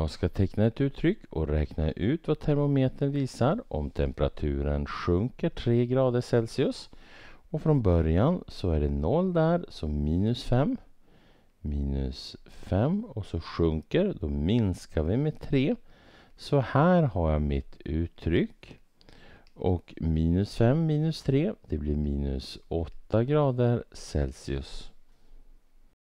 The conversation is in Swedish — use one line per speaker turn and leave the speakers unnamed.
Jag ska teckna ett uttryck och räkna ut vad termometern visar om temperaturen sjunker 3 grader Celsius. Och från början så är det 0 där, så minus 5. Minus 5 och så sjunker, då minskar vi med 3. Så här har jag mitt uttryck. Och minus 5 minus 3, det blir minus 8 grader Celsius.